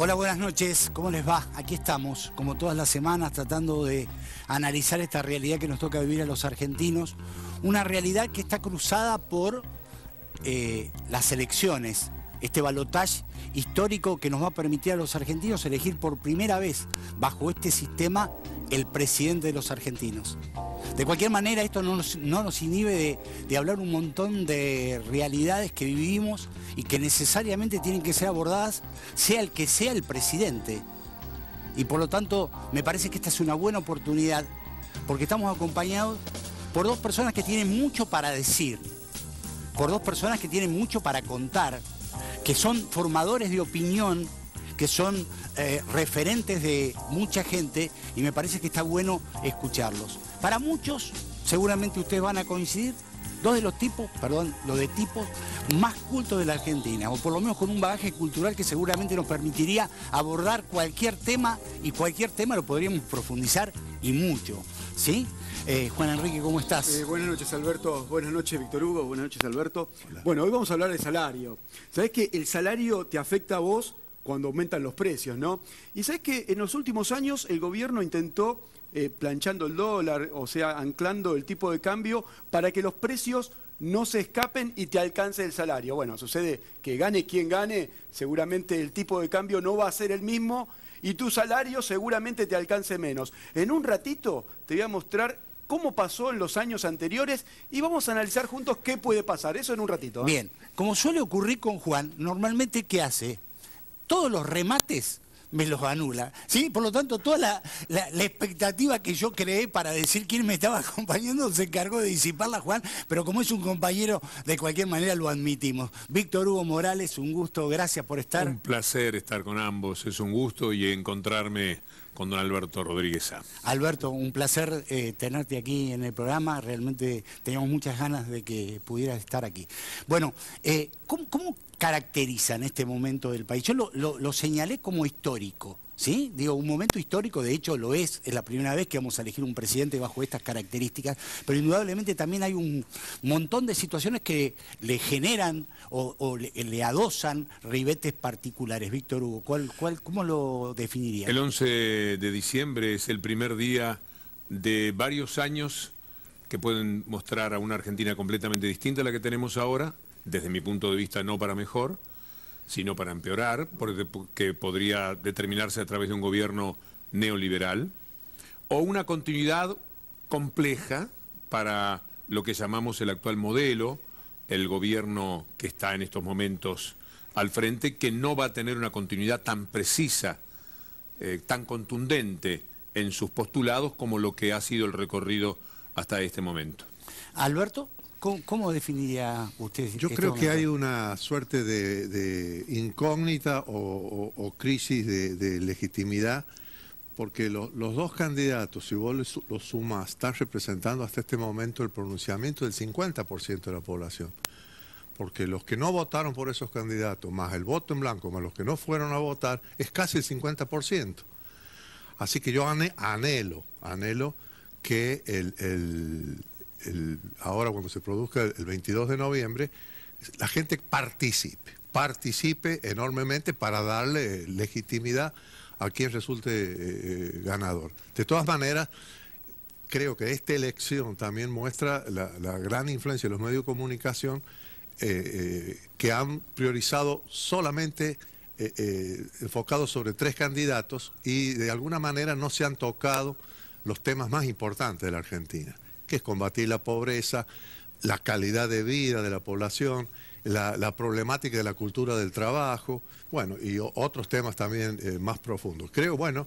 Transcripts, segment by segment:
Hola, buenas noches, ¿cómo les va? Aquí estamos, como todas las semanas, tratando de analizar esta realidad que nos toca vivir a los argentinos, una realidad que está cruzada por eh, las elecciones, este balotaje histórico que nos va a permitir a los argentinos elegir por primera vez bajo este sistema el presidente de los argentinos. De cualquier manera, esto no nos, inhibe de, hablar un montón de realidades que vivimos y que necesariamente tienen que ser abordadas, sea el que sea el presidente. Y por lo tanto, me parece que esta es una buena oportunidad, porque estamos acompañados por dos personas que tienen mucho para decir, por dos personas que tienen mucho para contar, que son formadores de opinión que son eh, referentes de mucha gente y me parece que está bueno escucharlos. Para muchos, seguramente ustedes van a coincidir, dos de los tipos, perdón, los de tipos más cultos de la Argentina, o por lo menos con un bagaje cultural que seguramente nos permitiría abordar cualquier tema y cualquier tema lo podríamos profundizar y mucho. ¿Sí? Eh, Juan Enrique, ¿cómo estás? Eh, buenas noches, Alberto. Buenas noches, Víctor Hugo. Buenas noches, Alberto. Bueno, hoy vamos a hablar de salario. ¿Sabés que el salario te afecta a vos cuando aumentan los precios, ¿no? Y sabes que en los últimos años el gobierno intentó eh, planchando el dólar, o sea, anclando el tipo de cambio para que los precios no se escapen y te alcance el salario. Bueno, sucede que gane quien gane, seguramente el tipo de cambio no va a ser el mismo y tu salario seguramente te alcance menos. En un ratito te voy a mostrar cómo pasó en los años anteriores y vamos a analizar juntos qué puede pasar. Eso en un ratito. ¿eh? Bien, como suele ocurrir con Juan, normalmente ¿qué hace? todos los remates me los anula. ¿sí? Por lo tanto, toda la, la, expectativa que yo creé para decir quién me estaba acompañando se encargó de disiparla, Juan, pero como es un compañero, de cualquier manera lo admitimos. Víctor Hugo Morales, un gusto, gracias por estar. Un placer estar con ambos, es un gusto y encontrarme con don Alberto Rodríguez Alberto, un placer eh, tenerte aquí en el programa. Realmente teníamos muchas ganas de que pudieras estar aquí. Bueno, eh, ¿cómo, caracterizan este momento del país? Yo lo señalé como histórico ¿Sí? Digo, un momento histórico, de hecho lo es, es la primera vez que vamos a elegir un presidente bajo estas características, pero indudablemente también hay un montón de situaciones que le generan o, le, adosan ribetes particulares. Víctor Hugo, ¿cuál, cuál, cómo lo definiría? El 11 de diciembre es el primer día de varios años que pueden mostrar a una Argentina completamente distinta a la que tenemos ahora, desde mi punto de vista no para mejor, sino para empeorar, porque podría determinarse a través de un gobierno neoliberal, o una continuidad compleja para lo que llamamos el actual modelo, el gobierno que está en estos momentos al frente, que no va a tener una continuidad tan precisa, eh, tan contundente en sus postulados como lo que ha sido el recorrido hasta este momento. Alberto. ¿Cómo, definiría usted? Yo creo que hay una suerte de, incógnita o, crisis de, legitimidad, porque los dos candidatos, si vos los sumas, están representando hasta este momento el pronunciamiento del 50% de la población. Porque los que no votaron por esos candidatos, más el voto en blanco, más los que no fueron a votar, es casi el 50%. Así que yo anhelo, anhelo que el ahora cuando se produzca el 22 de noviembre, la gente participe, participe enormemente para darle legitimidad a quien resulte eh, eh, ganador. De todas maneras, creo que esta elección también muestra la, gran influencia de los medios de comunicación eh, que han priorizado solamente enfocado sobre tres candidatos y de alguna manera no se han tocado los temas más importantes de la Argentina que es combatir la pobreza, la calidad de vida de la población, la, problemática de la cultura del trabajo, bueno, y otros temas también eh, más profundos. Creo, bueno,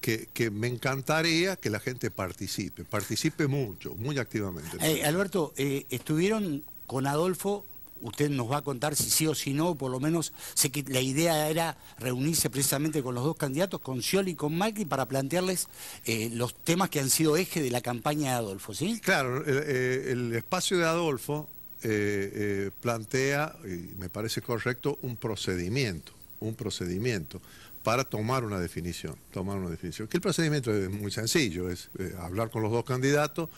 que, me encantaría que la gente participe, participe mucho, muy activamente. Eh, Alberto, eh, estuvieron con Adolfo usted nos va a contar si sí o si no, por lo menos sé que la idea era reunirse precisamente con los dos candidatos, con Scioli y con Macri, para plantearles eh, los temas que han sido eje de la campaña de Adolfo, ¿sí? Claro, el, eh, espacio de Adolfo eh, plantea, y me parece correcto, un procedimiento, un procedimiento para tomar una definición, tomar una definición. Que el procedimiento es muy sencillo, es hablar con los dos candidatos,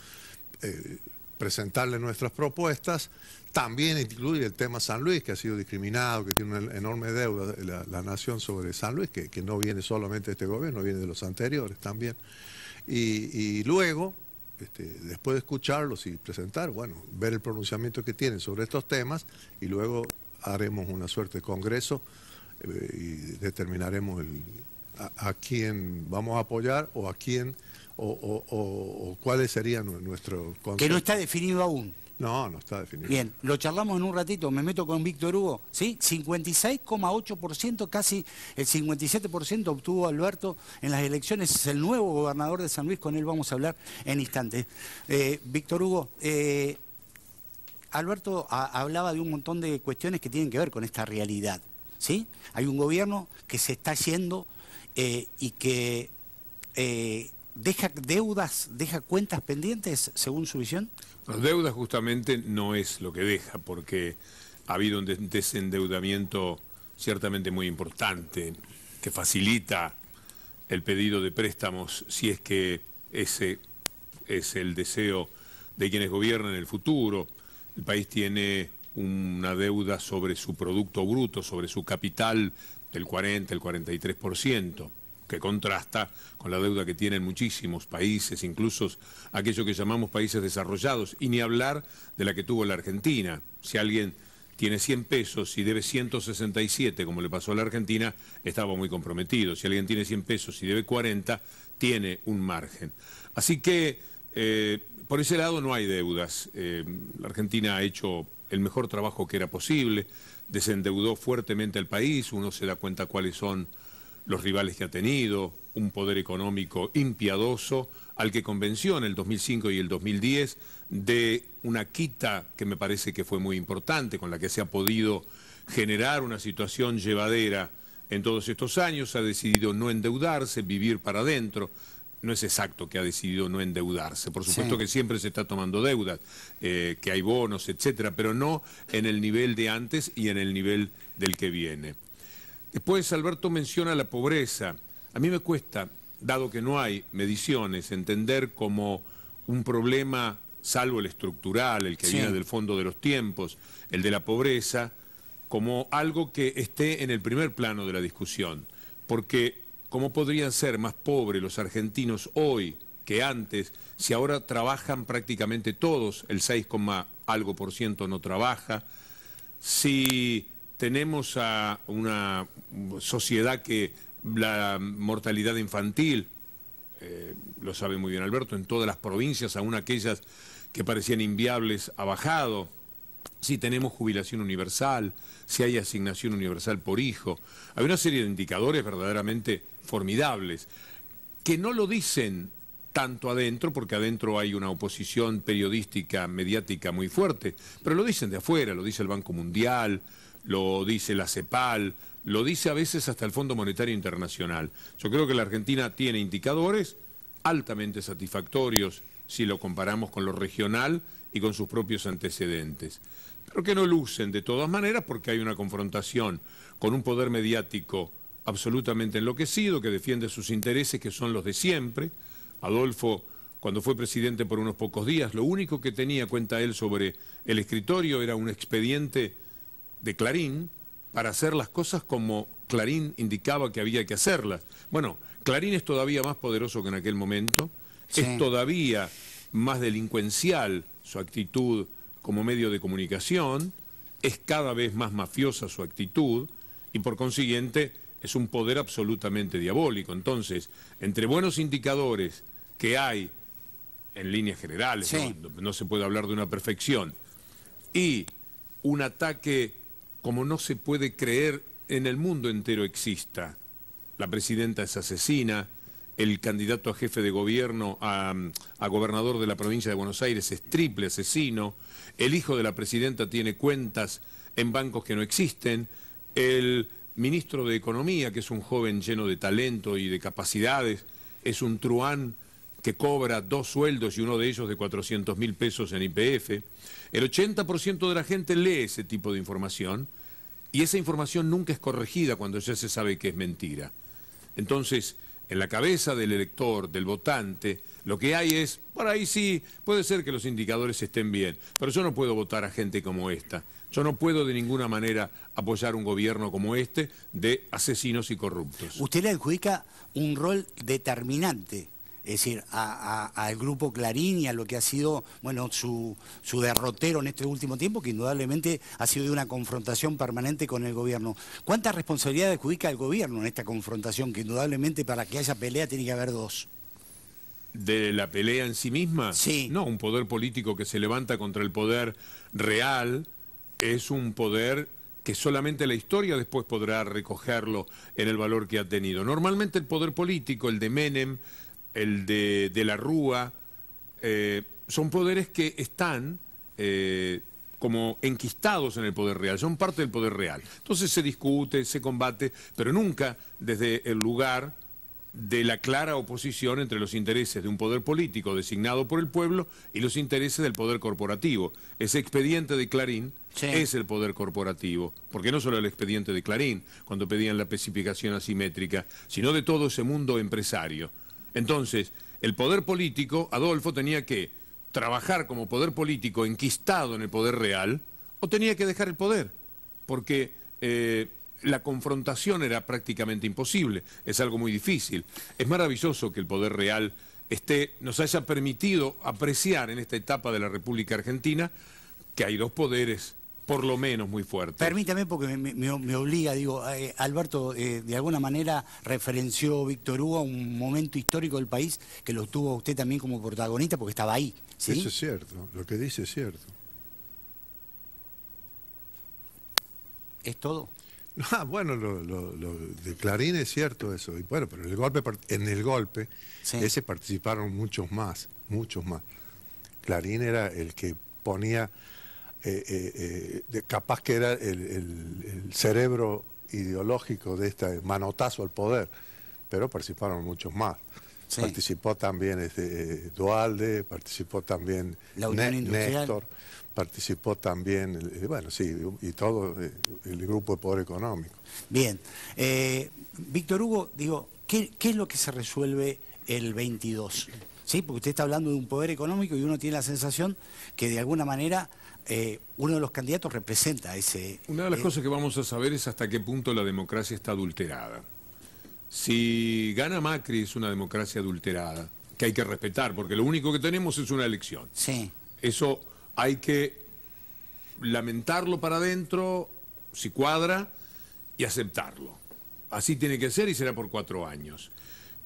presentarle nuestras propuestas, también incluye el tema San Luis, que ha sido discriminado, que tiene una enorme deuda la, nación sobre San Luis, que, que, no viene solamente de este gobierno, viene de los anteriores también. Y, luego, este, después de escucharlos y presentar, bueno, ver el pronunciamiento que tienen sobre estos temas y luego haremos una suerte de congreso eh, y determinaremos a quién vamos a apoyar o a quién o, cuáles serían nuestro concepto. Que no está definido aún. No, no está definido. Bien, lo charlamos en un ratito, me meto con Víctor Hugo, ¿sí? 56,8%, casi el 57% obtuvo Alberto en las elecciones, es el nuevo gobernador de San Luis, con él vamos a hablar en instantes. Eh, Víctor Hugo, eh, Alberto hablaba de un montón de cuestiones que tienen que ver con esta realidad, ¿sí? Hay un gobierno que se está yendo eh, y que deja deudas, deja cuentas pendientes, según su visión? Las deudas justamente no es lo que deja, porque ha habido un desendeudamiento ciertamente muy importante que facilita el pedido de préstamos si es que ese es el deseo de quienes gobiernan en el futuro. El país tiene una deuda sobre su producto bruto, sobre su capital del 40, el 43% que contrasta con la deuda que tienen muchísimos países, incluso aquellos que llamamos países desarrollados, y ni hablar de la que tuvo la Argentina. Si alguien tiene 100 pesos y debe 167, como le pasó a la Argentina, estaba muy comprometido. Si alguien tiene 100 pesos y debe 40, tiene un margen. Así que, eh, por ese lado no hay deudas. Eh, la Argentina ha hecho el mejor trabajo que era posible, desendeudó fuertemente al país, uno se da cuenta cuáles son los rivales que ha tenido, un poder económico impiadoso al que convenció en el 2005 y el 2010 de una quita que me parece que fue muy importante, con la que se ha podido generar una situación llevadera en todos estos años, ha decidido no endeudarse, vivir para adentro. No es exacto que ha decidido no endeudarse. Por supuesto que siempre se está tomando deudas, eh, que hay bonos, etcétera, pero no en el nivel de antes y en el nivel del que viene. Después Alberto menciona la pobreza. A mí me cuesta, dado que no hay mediciones, entender como un problema, salvo el estructural, el que viene del fondo de los tiempos, el de la pobreza, como algo que esté en el primer plano de la discusión. Porque, ¿cómo podrían ser más pobres los argentinos hoy que antes, si ahora trabajan prácticamente todos, el 6, algo por ciento no trabaja, si tenemos a una sociedad que la mortalidad infantil, eh, lo sabe muy bien Alberto, en todas las provincias, aún aquellas que parecían inviables, ha bajado. Si tenemos jubilación universal, si hay asignación universal por hijo. Hay una serie de indicadores verdaderamente formidables que no lo dicen tanto adentro, porque adentro hay una oposición periodística, mediática muy fuerte, pero lo dicen de afuera, lo dice el Banco Mundial, lo dice la CEPAL, lo dice a veces hasta el Fondo Monetario Internacional. Yo creo que la Argentina tiene indicadores altamente satisfactorios si lo comparamos con lo regional y con sus propios antecedentes. Pero que no lucen de todas maneras porque hay una confrontación con un poder mediático absolutamente enloquecido que defiende sus intereses que son los de siempre. Adolfo, cuando fue presidente por unos pocos días, lo único que tenía cuenta él sobre el escritorio era un expediente de Clarín para hacer las cosas como Clarín indicaba que había que hacerlas. Bueno, Clarín es todavía más poderoso que en aquel momento, es todavía más delincuencial su actitud como medio de comunicación, es cada vez más mafiosa su actitud y por consiguiente es un poder absolutamente diabólico. Entonces, entre buenos indicadores que hay en líneas generales, no se puede hablar de una perfección, y un ataque como no se puede creer en el mundo entero exista. La presidenta es asesina, el candidato a jefe de gobierno, a, gobernador de la provincia de Buenos Aires es triple asesino, el hijo de la presidenta tiene cuentas en bancos que no existen, el ministro de Economía, que es un joven lleno de talento y de capacidades, es un truán que cobra dos sueldos y uno de ellos de 400 mil pesos en IPF. El 80% de la gente lee ese tipo de información y esa información nunca es corregida cuando ya se sabe que es mentira. Entonces, en la cabeza del elector, del votante, lo que hay es, por ahí sí, puede ser que los indicadores estén bien, pero yo no puedo votar a gente como esta. Yo no puedo de ninguna manera apoyar un gobierno como este de asesinos y corruptos. Usted le adjudica un rol determinante es decir, al grupo Clarín y a lo que ha sido, bueno, su, derrotero en este último tiempo, que indudablemente ha sido de una confrontación permanente con el gobierno. ¿Cuánta responsabilidad adjudica el gobierno en esta confrontación? Que indudablemente para que haya pelea tiene que haber dos. ¿De la pelea en sí misma? Sí. No, un poder político que se levanta contra el poder real es un poder que solamente la historia después podrá recogerlo en el valor que ha tenido. Normalmente el poder político, el de Menem, el de, la Rúa, eh, son poderes que están eh, como enquistados en el poder real, son parte del poder real. Entonces se discute, se combate, pero nunca desde el lugar de la clara oposición entre los intereses de un poder político designado por el pueblo y los intereses del poder corporativo. Ese expediente de Clarín es el poder corporativo, porque no solo el expediente de Clarín, cuando pedían la especificación asimétrica, sino de todo ese mundo empresario. Entonces, el poder político, Adolfo tenía que trabajar como poder político enquistado en el poder real o tenía que dejar el poder, porque eh, la confrontación era prácticamente imposible, es algo muy difícil. Es maravilloso que el poder real esté, nos haya permitido apreciar en esta etapa de la República Argentina que hay dos poderes por lo menos muy fuerte. Permítame, porque me, obliga, digo, eh, Alberto, eh, de alguna manera referenció Víctor Hugo a un momento histórico del país que lo tuvo usted también como protagonista porque estaba ahí. ¿sí? Eso es cierto, lo que dice es cierto. ¿Es todo? Ah, bueno, lo, de Clarín es cierto eso. bueno, pero en el golpe, en el golpe ese participaron muchos más, muchos más. Clarín era el que ponía eh, eh, eh, capaz que era el, cerebro ideológico de este manotazo al poder, pero participaron muchos más. Participó también este, Dualde, participó también La Unión Industrial. participó también, bueno, sí, y todo el grupo de poder económico. Bien. Víctor Hugo, digo, ¿qué, ¿qué es lo que se resuelve el 22? Sí, porque usted está hablando de un poder económico y uno tiene la sensación que de alguna manera eh, uno de los candidatos representa ese... Una de las eh, cosas que vamos a saber es hasta qué punto la democracia está adulterada. Si gana Macri es una democracia adulterada, que hay que respetar, porque lo único que tenemos es una elección. Sí. Eso hay que lamentarlo para adentro, si cuadra, y aceptarlo. Así tiene que ser y será por cuatro años.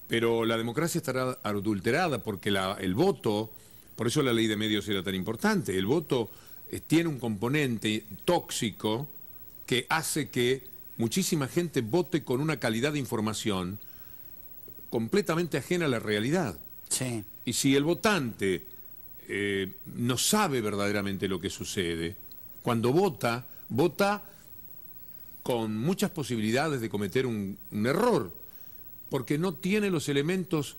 Pero la democracia estará adulterada porque el voto, por eso la ley de medios era tan importante, el voto eh, tiene un componente tóxico que hace que muchísima gente vote con una calidad de información completamente ajena a la realidad. Y si el votante eh, no sabe verdaderamente lo que sucede, cuando vota, vota con muchas posibilidades de cometer un, un error, porque no tiene los elementos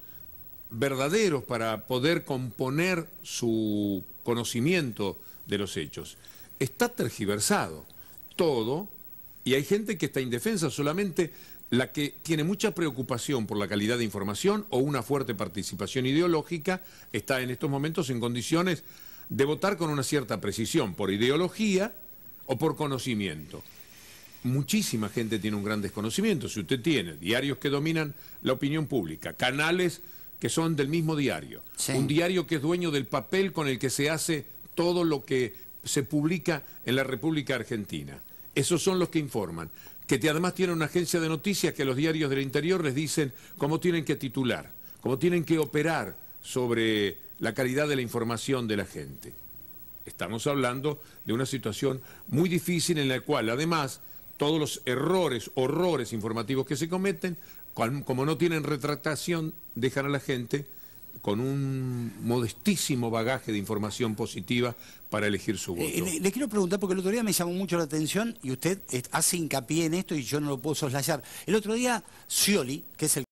verdaderos para poder componer su conocimiento de los hechos. Está tergiversado todo y hay gente que está indefensa, solamente la que tiene mucha preocupación por la calidad de información o una fuerte participación ideológica está en estos momentos en condiciones de votar con una cierta precisión por ideología o por conocimiento. Muchísima gente tiene un gran desconocimiento. Si usted tiene diarios que dominan la opinión pública, canales que son del mismo diario, un diario que es dueño del papel con el que se hace todo lo que se publica en la República Argentina. Esos son los que informan. Que además tienen una agencia de noticias que los diarios del interior les dicen cómo tienen que titular, cómo tienen que operar sobre la calidad de la información de la gente. Estamos hablando de una situación muy difícil en la cual, además, todos los errores, horrores informativos que se cometen, como no tienen retratación, dejan a la gente con un modestísimo bagaje de información positiva para elegir su eh, voto. le, quiero preguntar, porque el otro día me llamó mucho la atención y usted hace hincapié en esto y yo no lo puedo soslayar. El otro día, Scioli, que es el